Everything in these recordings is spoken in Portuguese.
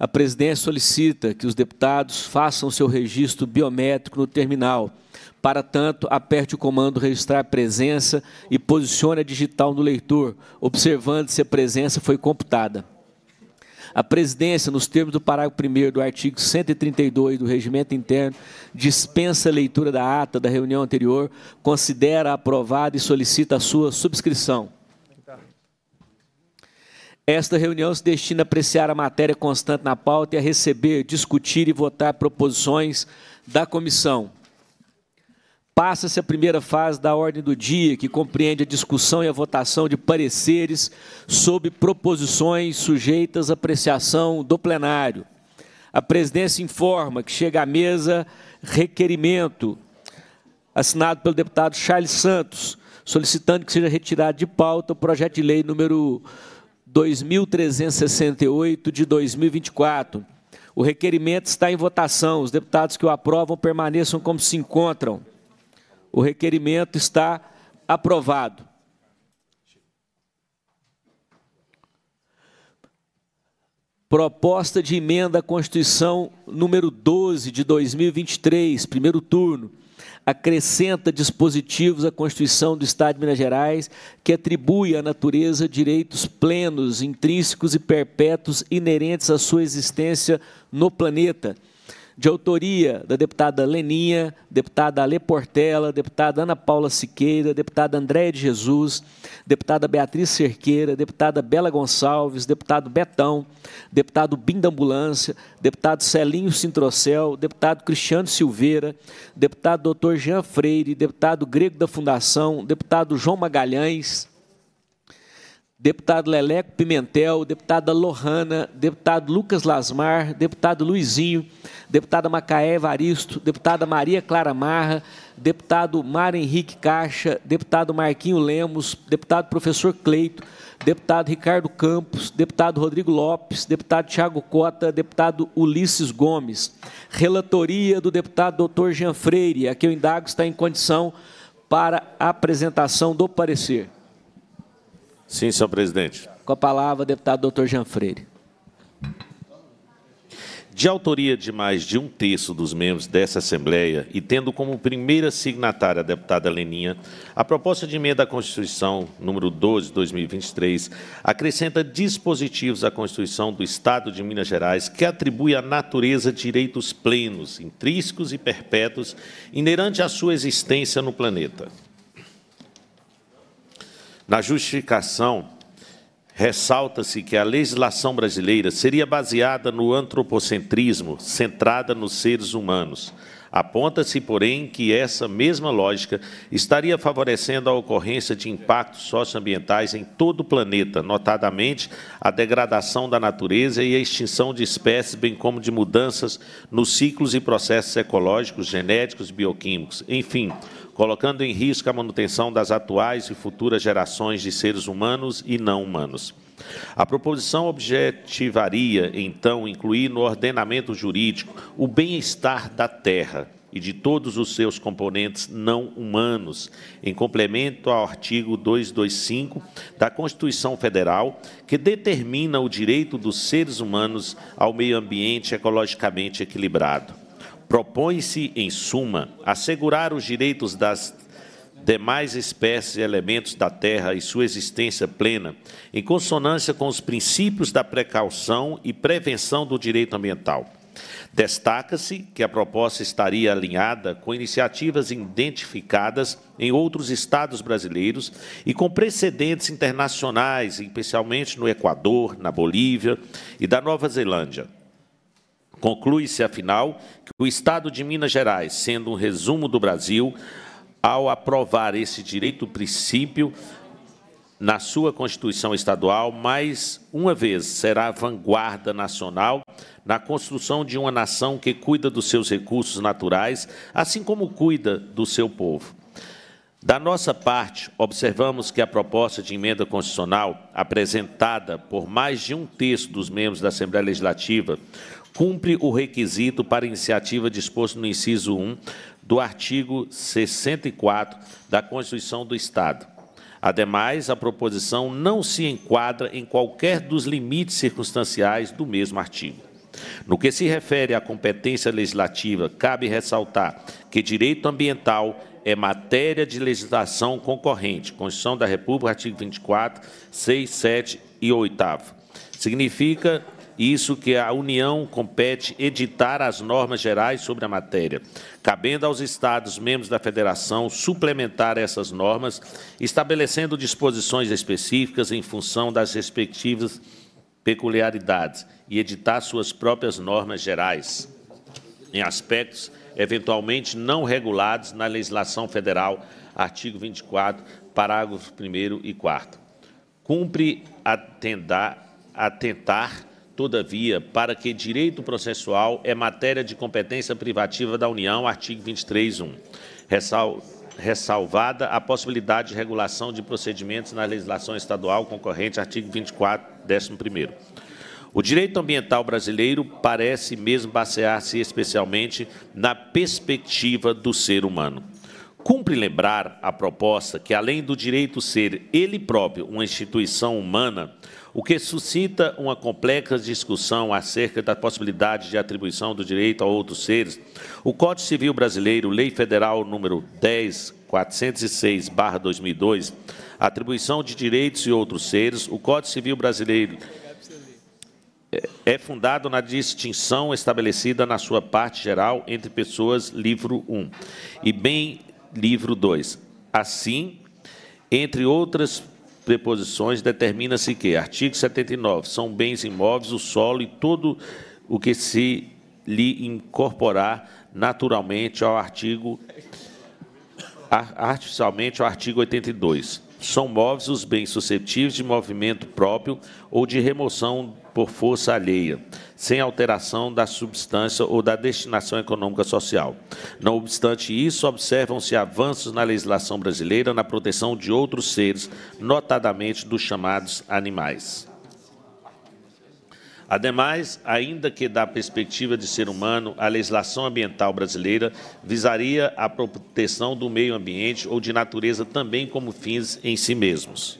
A presidência solicita que os deputados façam seu registro biométrico no terminal. Para tanto, aperte o comando registrar presença e posicione a digital no leitor, observando se a presença foi computada. A presidência, nos termos do parágrafo 1 do artigo 132 do Regimento Interno, dispensa a leitura da ata da reunião anterior, considera aprovada e solicita a sua subscrição. Esta reunião se destina a apreciar a matéria constante na pauta e a receber, discutir e votar proposições da comissão. Passa-se a primeira fase da ordem do dia, que compreende a discussão e a votação de pareceres sobre proposições sujeitas à apreciação do plenário. A presidência informa que chega à mesa requerimento assinado pelo deputado Charles Santos, solicitando que seja retirado de pauta o projeto de lei número 2368 de 2024. O requerimento está em votação. Os deputados que o aprovam permaneçam como se encontram. O requerimento está aprovado. Proposta de emenda à Constituição número 12 de 2023, primeiro turno acrescenta dispositivos à Constituição do Estado de Minas Gerais que atribui à natureza direitos plenos, intrínsecos e perpétuos inerentes à sua existência no planeta de autoria da deputada Leninha, deputada Ale Portela, deputada Ana Paula Siqueira, deputada Andréia de Jesus, deputada Beatriz Cerqueira, deputada Bela Gonçalves, deputado Betão, deputado Bim da Ambulância, deputado Celinho Sintrocel, deputado Cristiano Silveira, deputado Dr. Jean Freire, deputado Grego da Fundação, deputado João Magalhães, deputado Leleco Pimentel, deputada Lohana, deputado Lucas Lasmar, deputado Luizinho, deputada Macaé Evaristo, deputada Maria Clara Marra, deputado Mar Henrique Caixa, deputado Marquinho Lemos, deputado professor Cleito, deputado Ricardo Campos, deputado Rodrigo Lopes, deputado Tiago Cota, deputado Ulisses Gomes. Relatoria do deputado doutor Jean Freire, a que eu indago está em condição para apresentação do parecer. Sim, senhor presidente. Com a palavra, o deputado doutor Jean Freire. De autoria de mais de um terço dos membros dessa Assembleia e tendo como primeira signatária a deputada Leninha, a proposta de emenda à Constituição, número 12, 2023, acrescenta dispositivos à Constituição do Estado de Minas Gerais que atribui à natureza direitos plenos, intrínsecos e perpétuos, inerente à sua existência no planeta. Na justificação, ressalta-se que a legislação brasileira seria baseada no antropocentrismo, centrada nos seres humanos. Aponta-se, porém, que essa mesma lógica estaria favorecendo a ocorrência de impactos socioambientais em todo o planeta, notadamente a degradação da natureza e a extinção de espécies, bem como de mudanças nos ciclos e processos ecológicos, genéticos e bioquímicos. Enfim, colocando em risco a manutenção das atuais e futuras gerações de seres humanos e não humanos. A proposição objetivaria, então, incluir no ordenamento jurídico o bem-estar da Terra e de todos os seus componentes não humanos, em complemento ao artigo 225 da Constituição Federal, que determina o direito dos seres humanos ao meio ambiente ecologicamente equilibrado. Propõe-se, em suma, assegurar os direitos das demais espécies e elementos da terra e sua existência plena, em consonância com os princípios da precaução e prevenção do direito ambiental. Destaca-se que a proposta estaria alinhada com iniciativas identificadas em outros estados brasileiros e com precedentes internacionais, especialmente no Equador, na Bolívia e da Nova Zelândia. Conclui-se, afinal, que o Estado de Minas Gerais, sendo um resumo do Brasil, ao aprovar esse direito princípio na sua Constituição Estadual, mais uma vez será vanguarda nacional na construção de uma nação que cuida dos seus recursos naturais, assim como cuida do seu povo. Da nossa parte, observamos que a proposta de emenda constitucional apresentada por mais de um terço dos membros da Assembleia Legislativa, cumpre o requisito para iniciativa disposto no inciso 1 do artigo 64 da Constituição do Estado. Ademais, a proposição não se enquadra em qualquer dos limites circunstanciais do mesmo artigo. No que se refere à competência legislativa, cabe ressaltar que direito ambiental é matéria de legislação concorrente, Constituição da República, artigo 24, 6, 7 e 8. Significa isso que a União compete editar as normas gerais sobre a matéria, cabendo aos Estados membros da Federação suplementar essas normas, estabelecendo disposições específicas em função das respectivas peculiaridades e editar suas próprias normas gerais em aspectos eventualmente não regulados na legislação federal, artigo 24, parágrafos 1 e 4. Cumpre atendar, atentar todavia, para que direito processual é matéria de competência privativa da União, artigo 23.1, ressalvada a possibilidade de regulação de procedimentos na legislação estadual concorrente, artigo 24, 11º. O direito ambiental brasileiro parece mesmo basear-se especialmente na perspectiva do ser humano. Cumpre lembrar a proposta que, além do direito ser ele próprio uma instituição humana, o que suscita uma complexa discussão acerca da possibilidade de atribuição do direito a outros seres, o Código Civil Brasileiro, Lei Federal número 10.406/2002, atribuição de direitos e outros seres, o Código Civil Brasileiro é, é fundado na distinção estabelecida na sua parte geral entre pessoas, livro 1, e bem livro 2. Assim, entre outras preposições, determina-se que, artigo 79, são bens imóveis o solo e todo o que se lhe incorporar naturalmente ao artigo artificialmente ao artigo 82. São móveis os bens suscetíveis de movimento próprio ou de remoção por força alheia, sem alteração da substância ou da destinação econômica social. Não obstante isso, observam-se avanços na legislação brasileira na proteção de outros seres, notadamente dos chamados animais. Ademais, ainda que da perspectiva de ser humano, a legislação ambiental brasileira visaria a proteção do meio ambiente ou de natureza também como fins em si mesmos.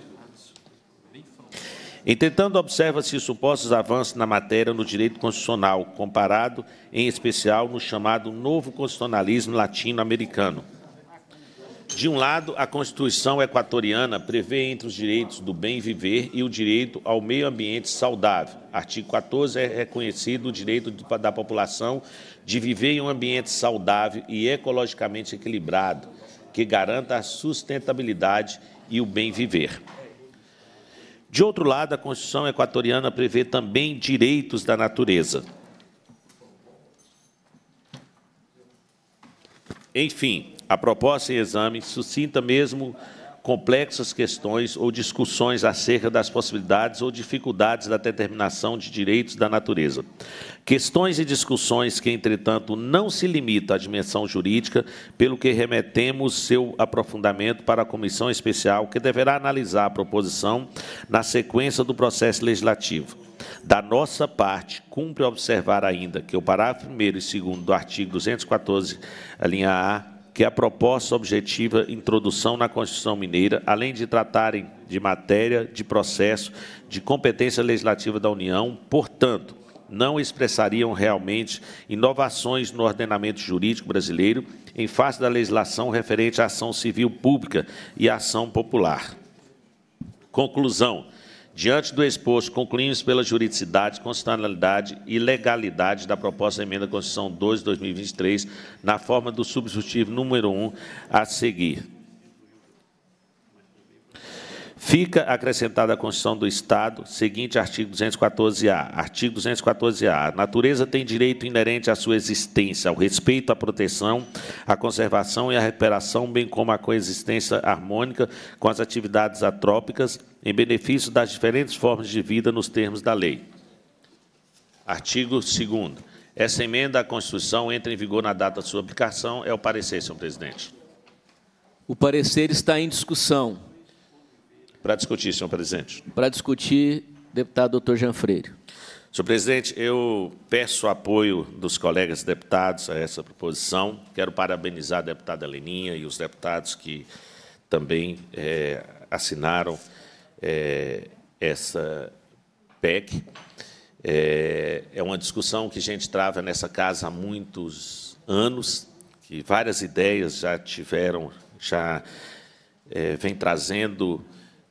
Entretanto, observa-se supostos avanços na matéria no direito constitucional, comparado, em especial, no chamado novo constitucionalismo latino-americano. De um lado, a Constituição equatoriana prevê entre os direitos do bem viver e o direito ao meio ambiente saudável. Artigo 14 é reconhecido o direito da população de viver em um ambiente saudável e ecologicamente equilibrado, que garanta a sustentabilidade e o bem viver. De outro lado, a Constituição equatoriana prevê também direitos da natureza. Enfim, a proposta em exame suscita mesmo complexas questões ou discussões acerca das possibilidades ou dificuldades da determinação de direitos da natureza. Questões e discussões que, entretanto, não se limitam à dimensão jurídica, pelo que remetemos seu aprofundamento para a comissão especial, que deverá analisar a proposição na sequência do processo legislativo. Da nossa parte, cumpre observar ainda que o parágrafo 1 e 2 do artigo 214, a linha A que é a proposta objetiva introdução na Constituição Mineira, além de tratarem de matéria, de processo, de competência legislativa da União, portanto, não expressariam realmente inovações no ordenamento jurídico brasileiro em face da legislação referente à ação civil pública e à ação popular. Conclusão. Diante do exposto, concluímos pela juridicidade, constitucionalidade e legalidade da proposta de emenda à Constituição 2 de 2023, na forma do substitutivo número 1 a seguir. Fica acrescentada à Constituição do Estado, seguinte artigo 214-A. Artigo 214-A. A natureza tem direito inerente à sua existência, ao respeito, à proteção, à conservação e à recuperação, bem como à coexistência harmônica com as atividades atrópicas, em benefício das diferentes formas de vida nos termos da lei. Artigo 2 Essa emenda à Constituição entra em vigor na data de sua aplicação. É o parecer, senhor presidente. O parecer está em discussão. Para discutir, senhor presidente. Para discutir, deputado doutor Jean Freire. Senhor presidente, eu peço apoio dos colegas deputados a essa proposição. Quero parabenizar a deputada Leninha e os deputados que também é, assinaram é, essa PEC. É, eh, é uma discussão que a gente trava nessa casa há muitos anos, que várias ideias já tiveram, já é, vem trazendo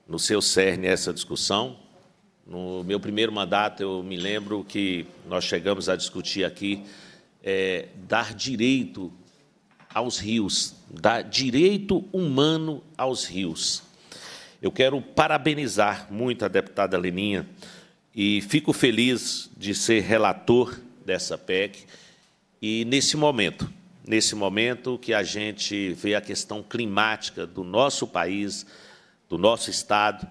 no seu cerne essa discussão. No meu primeiro mandato, eu me lembro que nós chegamos a discutir aqui é, dar direito aos rios, dar direito humano aos rios. Eu quero parabenizar muito a deputada Leninha e fico feliz de ser relator dessa PEC. E nesse momento, nesse momento que a gente vê a questão climática do nosso país, do nosso estado.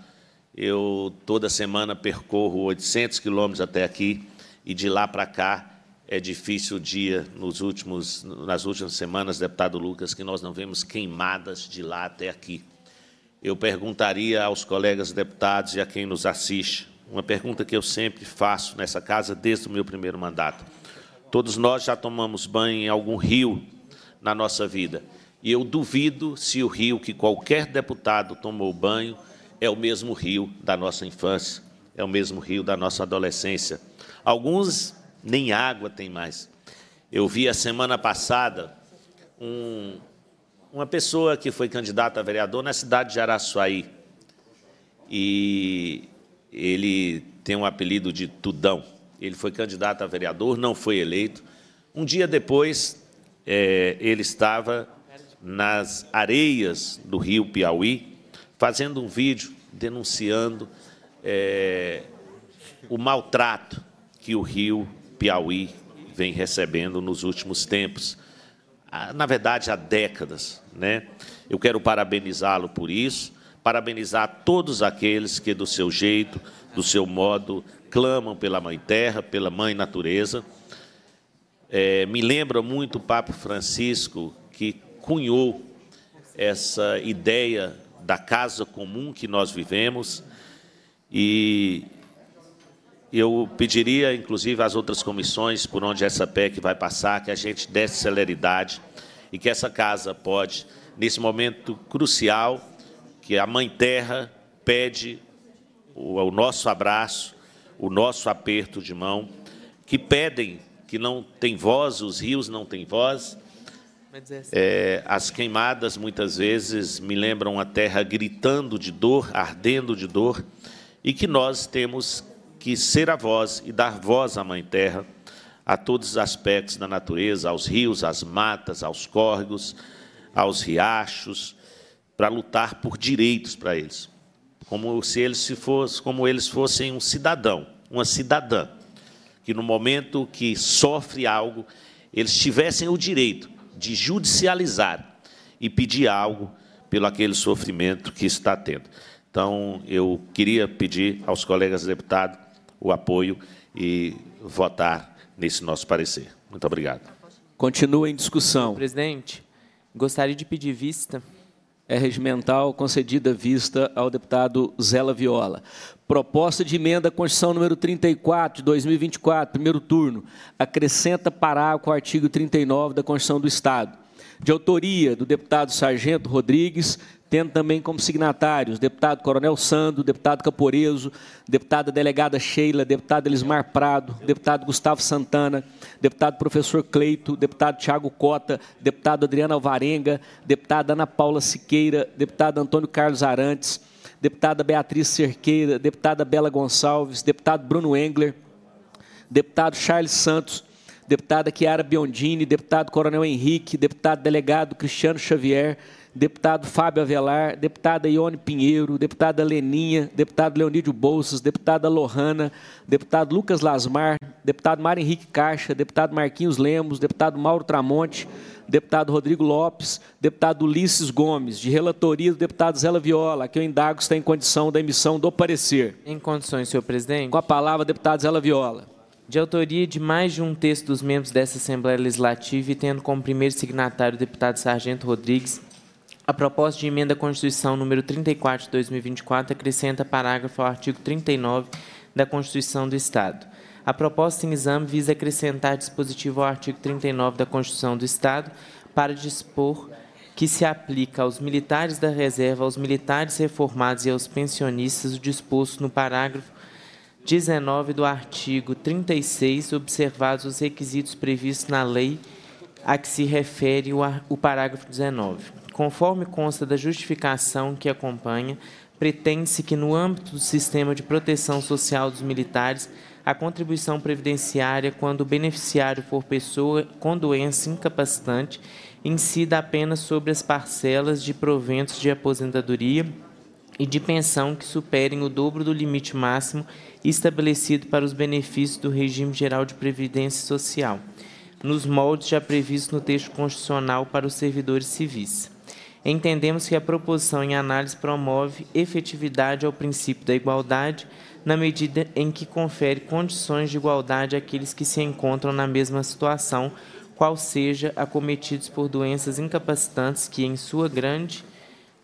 Eu toda semana percorro 800 quilômetros até aqui e de lá para cá é difícil o dia nos últimos, nas últimas semanas, deputado Lucas, que nós não vemos queimadas de lá até aqui. Eu perguntaria aos colegas deputados e a quem nos assiste, uma pergunta que eu sempre faço nessa casa desde o meu primeiro mandato. Todos nós já tomamos banho em algum rio na nossa vida. E eu duvido se o rio que qualquer deputado tomou banho é o mesmo rio da nossa infância, é o mesmo rio da nossa adolescência. Alguns nem água tem mais. Eu vi a semana passada um, uma pessoa que foi candidata a vereador na cidade de Araçuaí. E ele tem um apelido de Tudão. Ele foi candidato a vereador, não foi eleito. Um dia depois, é, ele estava nas areias do rio Piauí, fazendo um vídeo denunciando é, o maltrato que o rio Piauí vem recebendo nos últimos tempos, ah, na verdade há décadas. Né? Eu quero parabenizá-lo por isso, parabenizar todos aqueles que, do seu jeito, do seu modo, clamam pela Mãe Terra, pela Mãe Natureza. É, me lembra muito o Papa Francisco, que cunhou essa ideia da casa comum que nós vivemos e eu pediria, inclusive, às outras comissões por onde essa PEC vai passar, que a gente desse celeridade e que essa casa pode, nesse momento crucial, que a Mãe Terra pede o, nosso abraço, o nosso aperto de mão, que pedem que não tem voz, os rios não têm voz, Assim. É, as queimadas muitas vezes me lembram a terra gritando de dor, ardendo de dor, e que nós temos que ser a voz e dar voz à Mãe Terra, a todos os aspectos da natureza, aos rios, às matas, aos córregos, aos riachos, para lutar por direitos para eles, como se eles se fosse, como eles fossem um cidadão, uma cidadã, que no momento que sofre algo, eles tivessem o direito de judicializar e pedir algo pelo aquele sofrimento que está tendo. Então, eu queria pedir aos colegas deputados o apoio e votar nesse nosso parecer. Muito obrigado. Continua em discussão. Presidente, gostaria de pedir vista é regimental concedida vista ao deputado Zela Viola. Proposta de emenda à Constituição número 34 de 2024, primeiro turno, acrescenta parágrafo ao artigo 39 da Constituição do Estado de autoria do deputado Sargento Rodrigues, tendo também como signatários deputado Coronel Sando, deputado Caporeso, deputada delegada Sheila, deputado Elismar Prado, deputado Gustavo Santana, deputado professor Cleito, deputado Tiago Cota, deputado Adriana Alvarenga, deputada Ana Paula Siqueira, deputado Antônio Carlos Arantes, deputada Beatriz Cerqueira, deputada Bela Gonçalves, deputado Bruno Engler, deputado Charles Santos, deputada Chiara Biondini, deputado Coronel Henrique, deputado delegado Cristiano Xavier, deputado Fábio Avelar, deputada Ione Pinheiro, deputada Leninha, deputado Leonídio Bolsas, deputada Lohana, deputado Lucas Lasmar, deputado Mário Henrique Caixa, deputado Marquinhos Lemos, deputado Mauro Tramonte, deputado Rodrigo Lopes, deputado Ulisses Gomes, de relatoria do deputado Zela Viola, que eu indago está em condição da emissão do parecer. Em condições, senhor presidente. Com a palavra, deputado Zela Viola de autoria de mais de um texto dos membros dessa Assembleia Legislativa e tendo como primeiro signatário o deputado Sargento Rodrigues, a proposta de emenda à Constituição número 34 de 2024 acrescenta parágrafo ao artigo 39 da Constituição do Estado. A proposta em exame visa acrescentar dispositivo ao artigo 39 da Constituição do Estado para dispor que se aplica aos militares da reserva, aos militares reformados e aos pensionistas o disposto no parágrafo 19 do artigo 36, observados os requisitos previstos na lei a que se refere o parágrafo 19. Conforme consta da justificação que acompanha, pretende-se que, no âmbito do sistema de proteção social dos militares, a contribuição previdenciária, quando o beneficiário for pessoa com doença incapacitante, incida apenas sobre as parcelas de proventos de aposentadoria e de pensão que superem o dobro do limite máximo estabelecido para os benefícios do regime geral de previdência social, nos moldes já previstos no texto constitucional para os servidores civis. Entendemos que a proposição em análise promove efetividade ao princípio da igualdade, na medida em que confere condições de igualdade àqueles que se encontram na mesma situação, qual seja acometidos por doenças incapacitantes que, em sua grande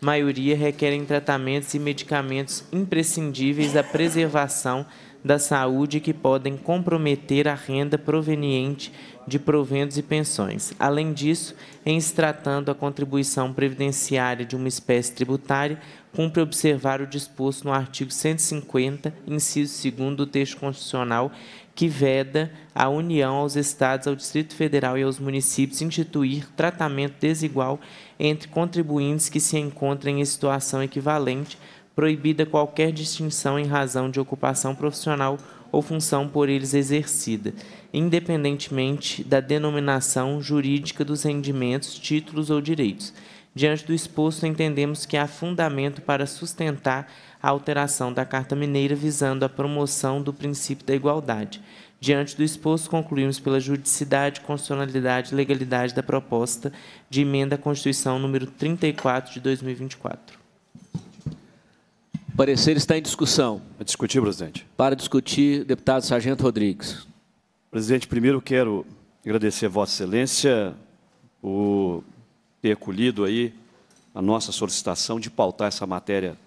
maioria requerem tratamentos e medicamentos imprescindíveis à preservação da saúde que podem comprometer a renda proveniente de proventos e pensões. Além disso, em se tratando a contribuição previdenciária de uma espécie tributária, cumpre observar o disposto no artigo 150, inciso 2 do texto constitucional, que veda a União aos Estados, ao Distrito Federal e aos municípios instituir tratamento desigual entre contribuintes que se encontrem em situação equivalente, proibida qualquer distinção em razão de ocupação profissional ou função por eles exercida, independentemente da denominação jurídica dos rendimentos, títulos ou direitos Diante do exposto, entendemos que há fundamento para sustentar a alteração da Carta Mineira visando a promoção do princípio da igualdade. Diante do exposto, concluímos pela juridicidade, constitucionalidade e legalidade da proposta de emenda à Constituição número 34 de 2024. parecer está em discussão. Para discutir, presidente. Para discutir, deputado Sargento Rodrigues. Presidente, primeiro quero agradecer a Vossa Excelência, o ter acolhido aí a nossa solicitação de pautar essa matéria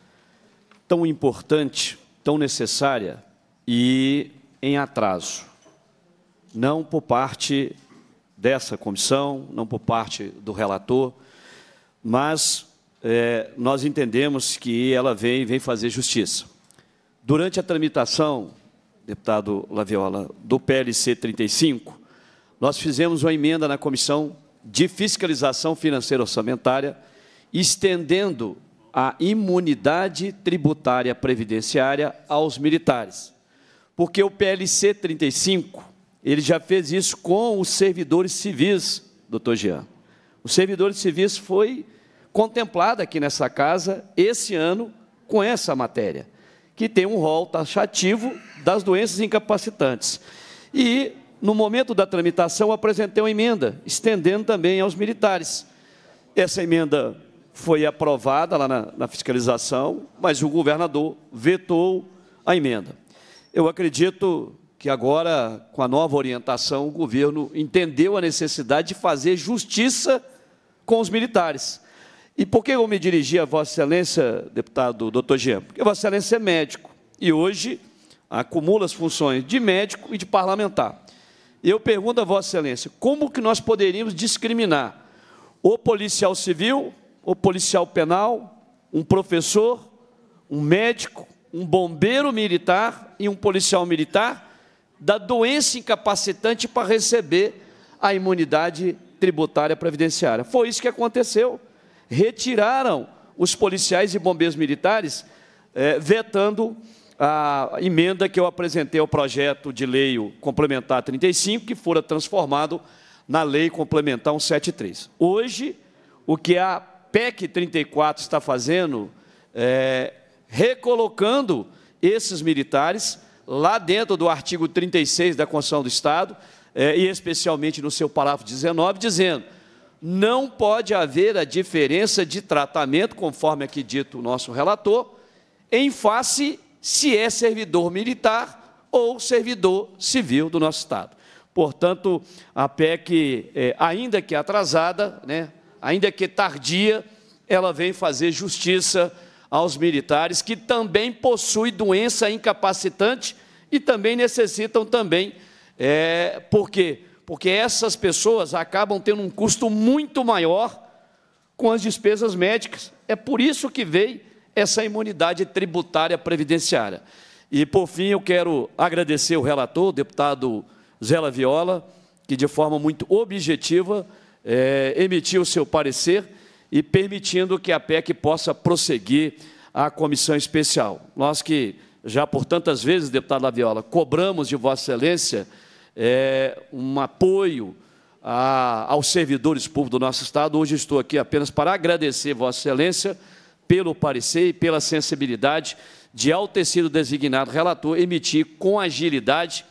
tão importante, tão necessária e em atraso. Não por parte dessa comissão, não por parte do relator, mas é, nós entendemos que ela vem, vem fazer justiça. Durante a tramitação, deputado Laviola, do PLC 35, nós fizemos uma emenda na comissão de fiscalização financeira orçamentária, estendendo a imunidade tributária previdenciária aos militares. Porque o PLC 35, ele já fez isso com os servidores civis, doutor Jean. Os servidores civis foi contemplado aqui nessa casa esse ano com essa matéria, que tem um rol taxativo das doenças incapacitantes. E no momento da tramitação, apresentei uma emenda, estendendo também aos militares. Essa emenda foi aprovada lá na, na fiscalização, mas o governador vetou a emenda. Eu acredito que agora, com a nova orientação, o governo entendeu a necessidade de fazer justiça com os militares. E por que eu me dirigi a Vossa Excelência, deputado doutor Jean? Porque Vossa Excelência é médico e hoje acumula as funções de médico e de parlamentar. Eu pergunto a Vossa Excelência, como que nós poderíamos discriminar o policial civil, o policial penal, um professor, um médico, um bombeiro militar e um policial militar da doença incapacitante para receber a imunidade tributária previdenciária. Foi isso que aconteceu. Retiraram os policiais e bombeiros militares, é, vetando a emenda que eu apresentei ao projeto de lei complementar 35, que fora transformado na lei complementar 173. Hoje, o que a PEC 34 está fazendo é recolocando esses militares lá dentro do artigo 36 da Constituição do Estado, é, e especialmente no seu parágrafo 19, dizendo não pode haver a diferença de tratamento, conforme aqui dito o nosso relator, em face se é servidor militar ou servidor civil do nosso Estado. Portanto, a PEC, eh, ainda que atrasada, né, ainda que tardia, ela vem fazer justiça aos militares que também possuem doença incapacitante e também necessitam também, é, por quê? Porque essas pessoas acabam tendo um custo muito maior com as despesas médicas. É por isso que veio essa imunidade tributária previdenciária. E, por fim, eu quero agradecer o relator, o deputado Zela Viola, que, de forma muito objetiva, é, emitiu o seu parecer e permitindo que a PEC possa prosseguir à comissão especial. Nós que já por tantas vezes, deputado Laviola, cobramos de Vossa Excelência é, um apoio a, aos servidores públicos do nosso Estado. Hoje estou aqui apenas para agradecer Vossa Excelência pelo parecer e pela sensibilidade de, ao ter sido designado relator, emitir com agilidade,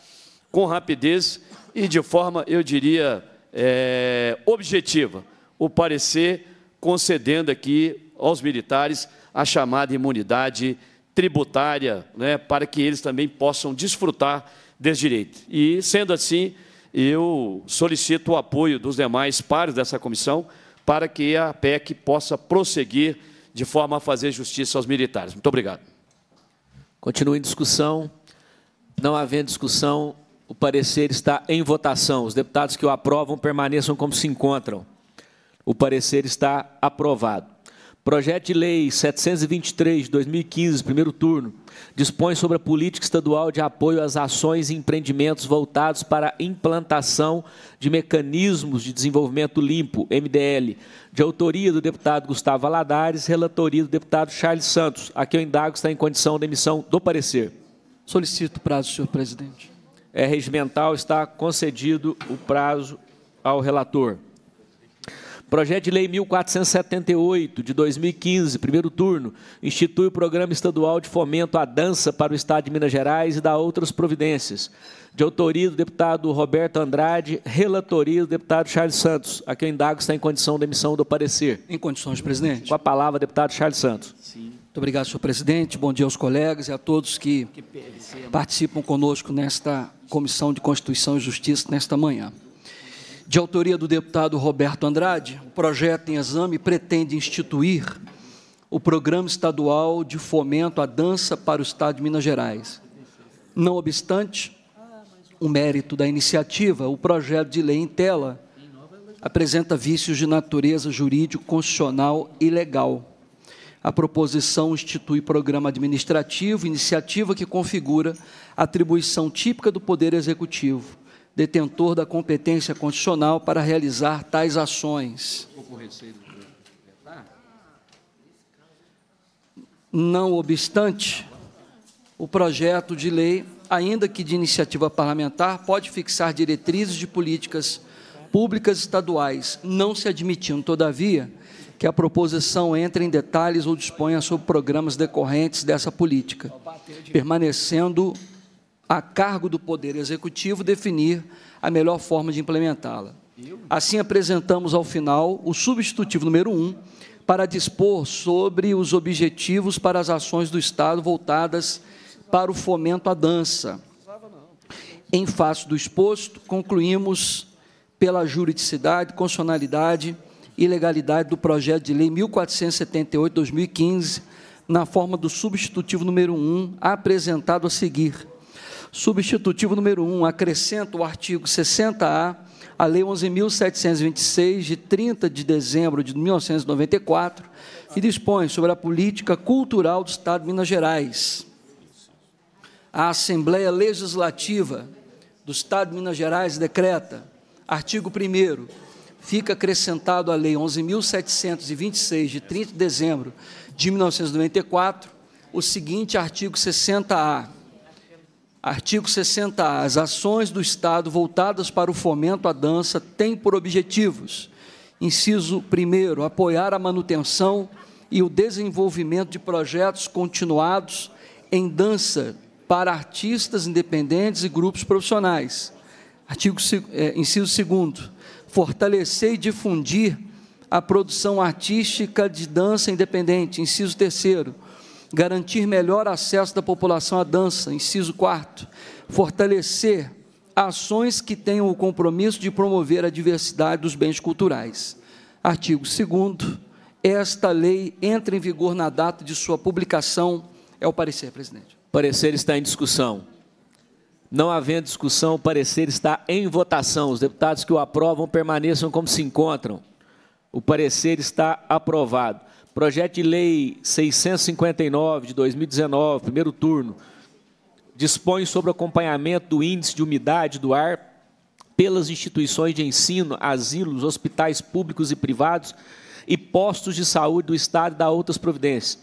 com rapidez e de forma, eu diria, é, objetiva, o parecer concedendo aqui aos militares a chamada imunidade tributária, né, para que eles também possam desfrutar desse direito. E, sendo assim, eu solicito o apoio dos demais pares dessa comissão para que a PEC possa prosseguir de forma a fazer justiça aos militares. Muito obrigado. Continua em discussão. Não havendo discussão, o parecer está em votação. Os deputados que o aprovam permaneçam como se encontram. O parecer está aprovado. Projeto de Lei 723 de 2015, primeiro turno, dispõe sobre a política estadual de apoio às ações e empreendimentos voltados para a implantação de mecanismos de desenvolvimento limpo, MDL, de autoria do deputado Gustavo Aladares, relatoria do deputado Charles Santos. Aqui eu indago está em condição de emissão do parecer. Solicito o prazo, senhor presidente. É regimental, está concedido o prazo ao relator. Projeto de Lei 1478, de 2015, primeiro turno, institui o Programa Estadual de Fomento à Dança para o Estado de Minas Gerais e dá outras providências. De autoria do deputado Roberto Andrade, relatoria do deputado Charles Santos. Aqui eu indago está em condição da emissão do parecer. Em condições, presidente. Com a palavra, deputado Charles Santos. Sim. Muito obrigado, senhor presidente. Bom dia aos colegas e a todos que né? participam conosco nesta Comissão de Constituição e Justiça nesta manhã de autoria do deputado Roberto Andrade, o projeto em exame pretende instituir o Programa Estadual de Fomento à Dança para o Estado de Minas Gerais. Não obstante o mérito da iniciativa, o projeto de lei em tela apresenta vícios de natureza jurídico, constitucional e legal. A proposição institui programa administrativo, iniciativa que configura atribuição típica do Poder Executivo, detentor da competência constitucional para realizar tais ações. Não obstante, o projeto de lei, ainda que de iniciativa parlamentar, pode fixar diretrizes de políticas públicas estaduais, não se admitindo, todavia, que a proposição entre em detalhes ou disponha sobre programas decorrentes dessa política, permanecendo a cargo do Poder Executivo definir a melhor forma de implementá-la. Assim, apresentamos ao final o substitutivo número 1 um, para dispor sobre os objetivos para as ações do Estado voltadas para o fomento à dança. Em face do exposto, concluímos pela juridicidade, constitucionalidade e legalidade do projeto de lei 1478-2015, na forma do substitutivo número 1, apresentado a seguir Substitutivo número 1, um, acrescenta o artigo 60A à Lei 11.726, de 30 de dezembro de 1994, que dispõe sobre a política cultural do Estado de Minas Gerais. A Assembleia Legislativa do Estado de Minas Gerais decreta, artigo 1 fica acrescentado à Lei 11.726, de 30 de dezembro de 1994, o seguinte artigo 60A Artigo 60A. As ações do Estado voltadas para o fomento à dança têm por objetivos: inciso 1, apoiar a manutenção e o desenvolvimento de projetos continuados em dança para artistas independentes e grupos profissionais. Artigo, é, inciso 2, fortalecer e difundir a produção artística de dança independente. Inciso 3 garantir melhor acesso da população à dança, inciso 4, fortalecer ações que tenham o compromisso de promover a diversidade dos bens culturais. Artigo 2 esta lei entra em vigor na data de sua publicação. É o parecer, presidente. O parecer está em discussão. Não havendo discussão, o parecer está em votação. Os deputados que o aprovam permaneçam como se encontram. O parecer está aprovado. Projeto de Lei 659 de 2019, primeiro turno, dispõe sobre o acompanhamento do índice de umidade do ar pelas instituições de ensino, asilos, hospitais públicos e privados e postos de saúde do Estado e da outras providências.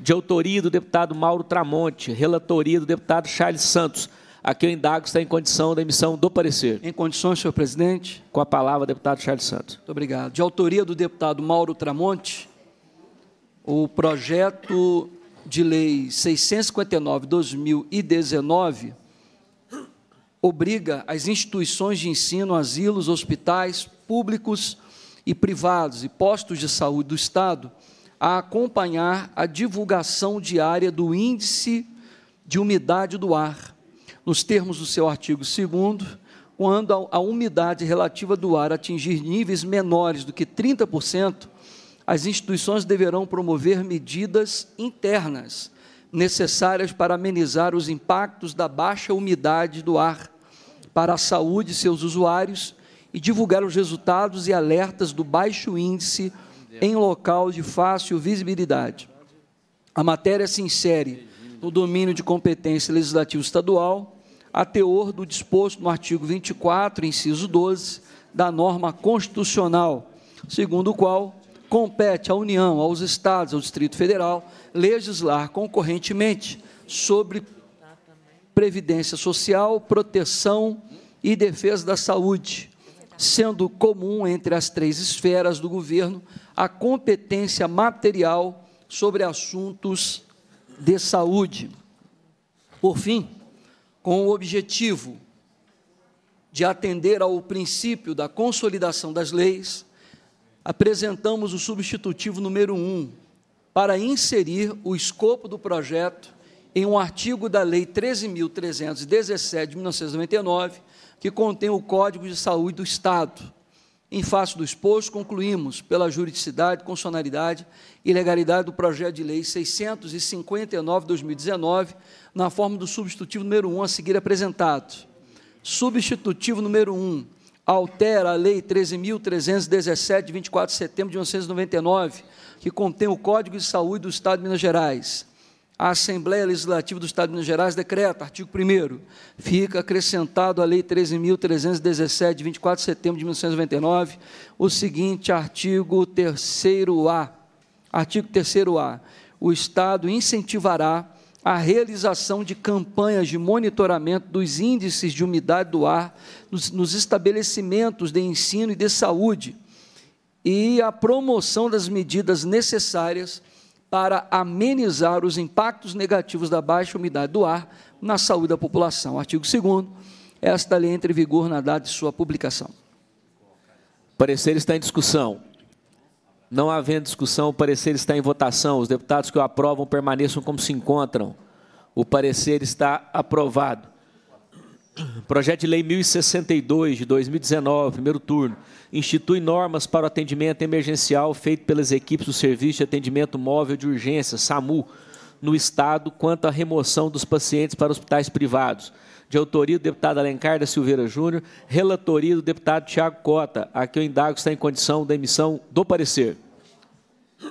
De autoria do deputado Mauro Tramonte, relatoria do deputado Charles Santos. Aqui eu indago está em condição da emissão do parecer. Em condições, senhor presidente. Com a palavra, deputado Charles Santos. Muito obrigado. De autoria do deputado Mauro Tramonte, o projeto de lei 659/2019 obriga as instituições de ensino, asilos, hospitais públicos e privados e postos de saúde do estado a acompanhar a divulgação diária do índice de umidade do ar, nos termos do seu artigo 2 quando a, a umidade relativa do ar atingir níveis menores do que 30%, as instituições deverão promover medidas internas necessárias para amenizar os impactos da baixa umidade do ar para a saúde de seus usuários e divulgar os resultados e alertas do baixo índice em local de fácil visibilidade. A matéria se insere no domínio de competência legislativa estadual, a teor do disposto no artigo 24, inciso 12, da norma constitucional, segundo o qual compete à União, aos Estados, ao Distrito Federal, legislar concorrentemente sobre previdência social, proteção e defesa da saúde, sendo comum entre as três esferas do governo a competência material sobre assuntos de saúde. Por fim, com o objetivo de atender ao princípio da consolidação das leis, apresentamos o substitutivo número 1 para inserir o escopo do projeto em um artigo da Lei 13.317 de 1999, que contém o Código de Saúde do Estado. Em face do exposto, concluímos pela juridicidade, constitucionalidade e legalidade do projeto de lei 659-2019, na forma do substitutivo número 1 a seguir apresentado. Substitutivo número 1 altera a Lei 13.317, de 24 de setembro de 1999, que contém o Código de Saúde do Estado de Minas Gerais. A Assembleia Legislativa do Estado de Minas Gerais decreta, artigo 1 fica acrescentado à Lei 13.317, de 24 de setembro de 1999, o seguinte artigo 3 A. Artigo 3 A. O Estado incentivará a realização de campanhas de monitoramento dos índices de umidade do ar nos, nos, estabelecimentos de ensino e de saúde e a promoção das medidas necessárias para amenizar os impactos negativos da baixa umidade do ar na saúde da população. Artigo 2 Esta lei entra em vigor na data de sua publicação. O parecer está em discussão. Não havendo discussão, o parecer está em votação. Os deputados que o aprovam permaneçam como se encontram. O parecer está aprovado. Projeto de Lei 1062, de 2019, primeiro turno, institui normas para o atendimento emergencial feito pelas equipes do Serviço de Atendimento Móvel de Urgência, SAMU, no Estado, quanto à remoção dos pacientes para hospitais privados de autoria do deputado Alencar da Silveira Júnior, relatoria do deputado Tiago Cota, a que eu indago está em condição da emissão do parecer.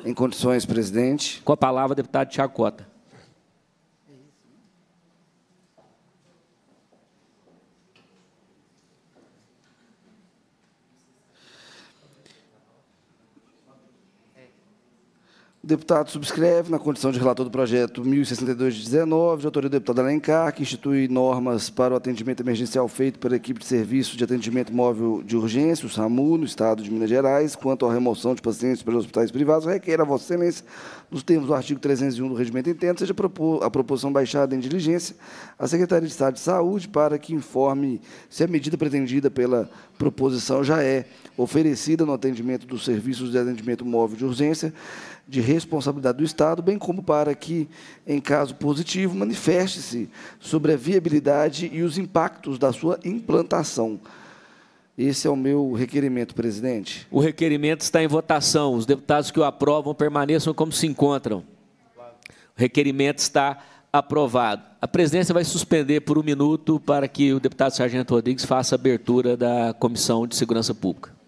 Em condições, presidente. Com a palavra, deputado Tiago Cota. O deputado subscreve, na condição de relator do projeto 1062-19, de autoria do deputado Alencar, que institui normas para o atendimento emergencial feito pela equipe de serviço de atendimento móvel de urgência, o SAMU, no estado de Minas Gerais, quanto à remoção de pacientes pelos hospitais privados, requer a Vossa Excelência nos termos do artigo 301 do Regimento Interno, seja a proposição baixada em diligência à Secretaria de Estado de Saúde para que informe se a medida pretendida pela proposição já é oferecida no atendimento dos serviços de atendimento móvel de urgência de responsabilidade do Estado, bem como para que, em caso positivo, manifeste-se sobre a viabilidade e os impactos da sua implantação. Esse é o meu requerimento, presidente. O requerimento está em votação. Os deputados que o aprovam permaneçam como se encontram. O requerimento está aprovado. A presidência vai suspender por um minuto para que o deputado Sargento Rodrigues faça a abertura da Comissão de Segurança Pública.